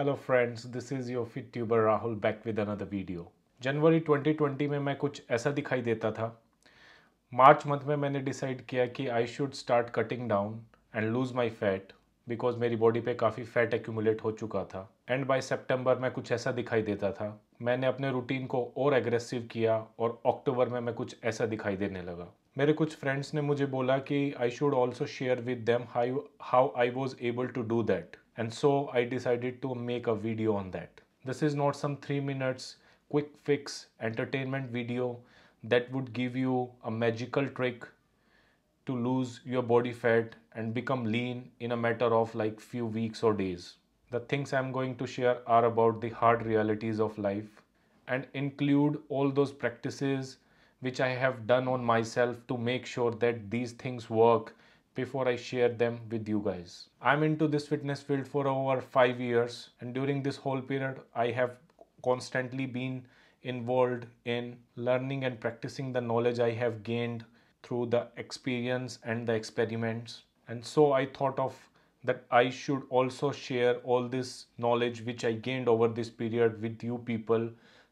Hello friends this is your fit tuber Rahul back with another video जनवरी 2020 में मैं कुछ ऐसा दिखाई देता था मार्च मंथ में मैंने डिसाइड किया कि I should start cutting down and lose my fat because मेरी बॉडी पे काफ़ी फैट एक्यूमुलेट हो चुका था एंड बाई सेप्टेम्बर में कुछ ऐसा दिखाई देता था मैंने अपने रूटीन को और एग्रेसिव किया और अक्टूबर में मैं कुछ ऐसा दिखाई देने लगा मेरे कुछ फ्रेंड्स ने मुझे बोला कि I should also share with them hi how I was able to do that And so I decided to make a video on that. This is not some three minutes quick fix entertainment video that would give you a magical trick to lose your body fat and become lean in a matter of like few weeks or days. The things I'm going to share are about the hard realities of life and include all those practices which I have done on myself to make sure that these things work before I share them with you guys. I'm into this fitness field for over five years, and during this whole period, I have constantly been involved in learning and practicing the knowledge I have gained through the experience and the experiments. And so I thought of that I should also share all this knowledge which I gained over this period with you people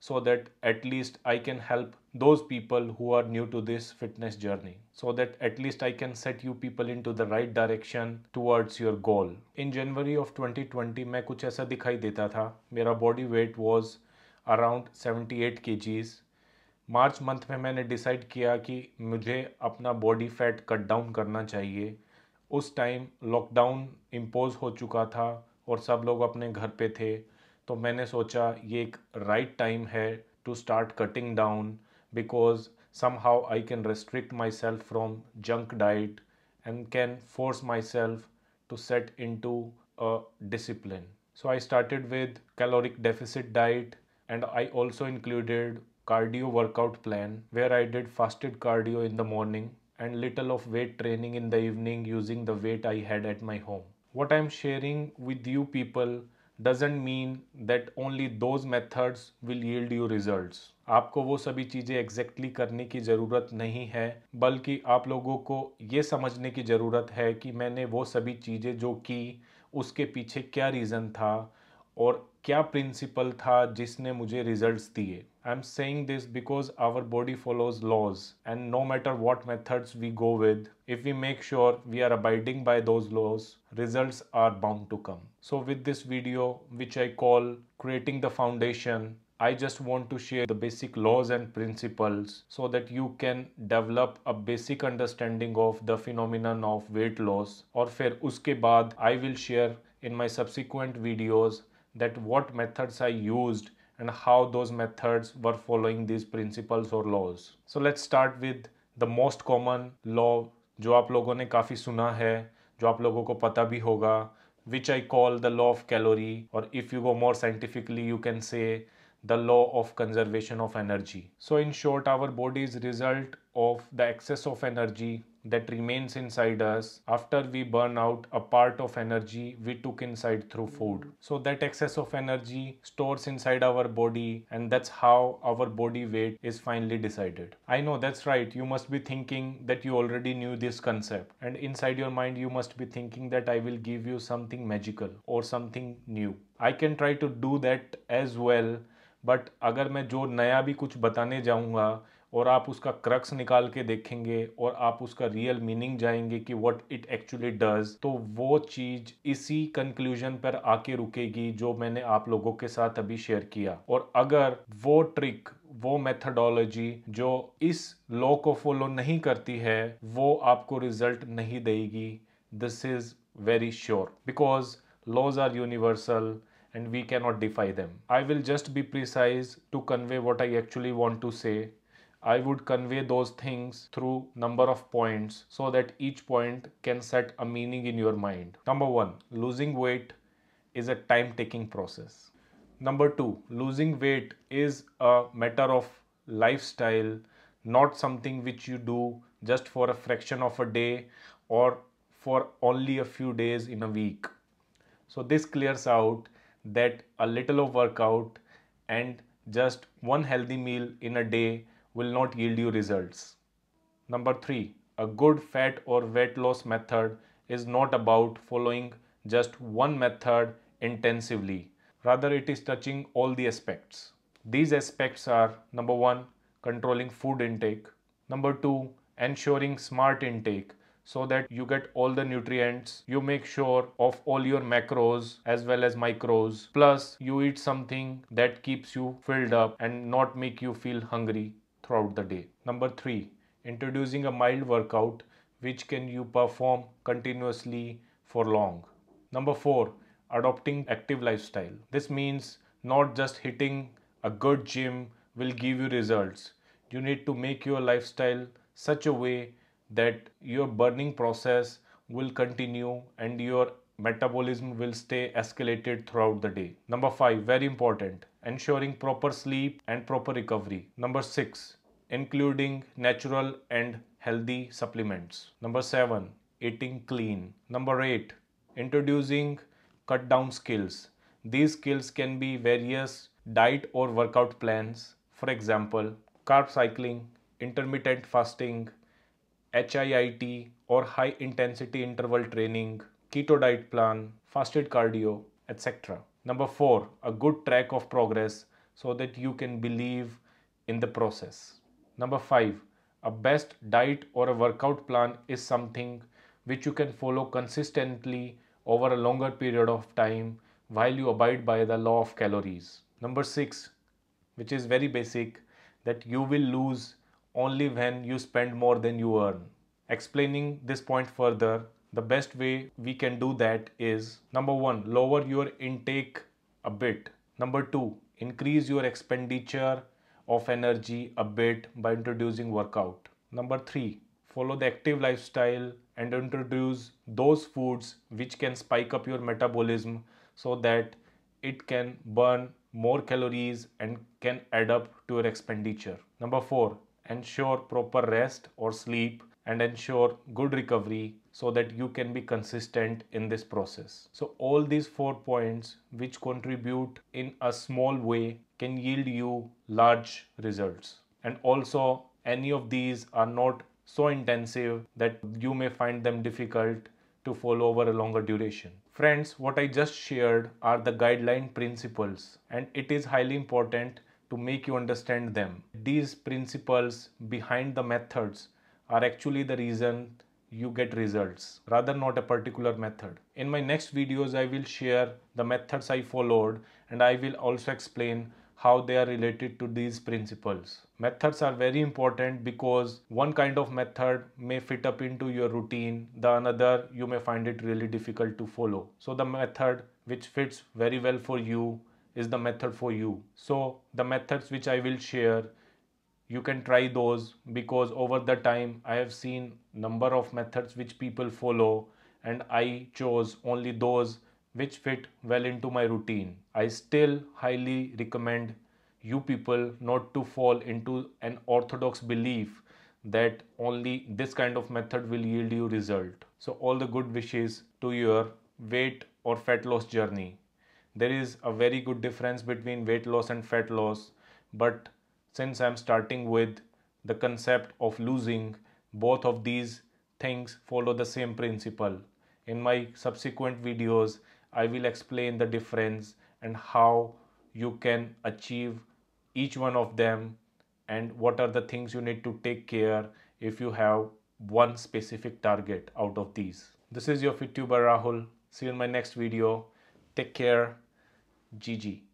so that at least I can help those people who are new to this fitness journey so that at least I can set you people into the right direction towards your goal. In January of 2020 मैं कुछ ऐसा दिखाई देता था मेरा body weight was around 78 kgs March month में मैंने decide किया कि मुझे अपना बॉडी फैट कट डाउन करना चाहिए उस टाइम लॉकडाउन इम्पोज हो चुका था और सब लोग अपने घर पे थे तो मैंने सोचा ये एक राइट टाइम है to start cutting down because somehow I can restrict myself from junk diet and can force myself to set into a discipline so I started with caloric deficit diet and I also included cardio workout plan where I did fasted cardio in the morning and little of weight training in the evening using the weight I had at my home what I am sharing with you people doesn't mean that only those methods will yield you results आपको वो सभी चीज़ें exactly exactly करने की ज़रूरत नहीं है बल्कि आप लोगों को ये समझने की ज़रूरत है कि मैंने वो सभी चीज़ें जो की उसके पीछे क्या रीज़न था और क्या प्रिंसिपल था जिसने मुझे रिजल्ट्स दिए I'm saying this because our body follows laws, and no matter what methods we go with, if we make sure we are abiding by those laws, results are bound to come. So, with this video, which I call Creating the Foundation, I just want to share the basic laws and principles so that you can develop a basic understanding of the phenomenon of weight loss. Or, fair, uske baad, I will share in my subsequent videos that what methods I used and how those methods were following these principles or laws. So let's start with the most common law जो आप लोगों ने काफ़ी सुना है जो आप लोगों which I call the law of calorie or if you go more scientifically you can say the law of conservation of energy. So in short, our body is result of the excess of energy that remains inside us after we burn out a part of energy we took inside through food. So that excess of energy stores inside our body and that's how our body weight is finally decided. I know that's right. You must be thinking that you already knew this concept and inside your mind you must be thinking that I will give you something magical or something new. I can try to do that as well but अगर मैं जो नया भी कुछ बताने जाऊँगा और आप उसका क्रक्स निकाल के देखेंगे और आप उसका रियल मीनिंग जाएंगे कि व्हाट इट एक्चुअली डज तो वो चीज़ इसी कंक्लूजन पर आके रुकेगी जो मैंने आप लोगों के साथ अभी शेयर किया और अगर वो ट्रिक वो मेथडोलॉजी जो इस लॉ को फॉलो नहीं करती है वो आपको रिजल्ट नहीं देगी this is very sure because laws are universal and we cannot defy them. I will just be precise to convey what I actually want to say. I would convey those things through number of points so that each point can set a meaning in your mind. Number one, losing weight is a time taking process. Number two, losing weight is a matter of lifestyle, not something which you do just for a fraction of a day or for only a few days in a week. So this clears out that a little of workout and just one healthy meal in a day will not yield you results. Number three, a good fat or weight loss method is not about following just one method intensively. Rather, it is touching all the aspects. These aspects are number one, controlling food intake. Number two, ensuring smart intake so that you get all the nutrients you make sure of all your macros as well as micros plus you eat something that keeps you filled up and not make you feel hungry throughout the day number 3 introducing a mild workout which can you perform continuously for long number 4 adopting active lifestyle this means not just hitting a good gym will give you results you need to make your lifestyle such a way that your burning process will continue and your metabolism will stay escalated throughout the day. Number 5 very important ensuring proper sleep and proper recovery. Number 6 including natural and healthy supplements. Number 7 eating clean. Number 8 introducing cut down skills. These skills can be various diet or workout plans. For example, carb cycling, intermittent fasting, HIIT or high intensity interval training, keto diet plan, fasted cardio, etc. Number four, a good track of progress so that you can believe in the process. Number five, a best diet or a workout plan is something which you can follow consistently over a longer period of time while you abide by the law of calories. Number six, which is very basic, that you will lose only when you spend more than you earn. Explaining this point further, the best way we can do that is number one, lower your intake a bit. Number two, increase your expenditure of energy a bit by introducing workout. Number three, follow the active lifestyle and introduce those foods which can spike up your metabolism so that it can burn more calories and can add up to your expenditure. Number four, ensure proper rest or sleep and ensure good recovery so that you can be consistent in this process. So all these four points which contribute in a small way can yield you large results. And also any of these are not so intensive that you may find them difficult to follow over a longer duration. Friends, what I just shared are the guideline principles and it is highly important to make you understand them. These principles behind the methods are actually the reason you get results rather not a particular method. In my next videos I will share the methods I followed and I will also explain how they are related to these principles. Methods are very important because one kind of method may fit up into your routine, the another you may find it really difficult to follow. So the method which fits very well for you is the method for you. So the methods which I will share, you can try those because over the time I have seen number of methods which people follow and I chose only those which fit well into my routine. I still highly recommend you people not to fall into an orthodox belief that only this kind of method will yield you result. So all the good wishes to your weight or fat loss journey there is a very good difference between weight loss and fat loss but since i'm starting with the concept of losing both of these things follow the same principle in my subsequent videos i will explain the difference and how you can achieve each one of them and what are the things you need to take care if you have one specific target out of these this is your tuber rahul see you in my next video take care GG.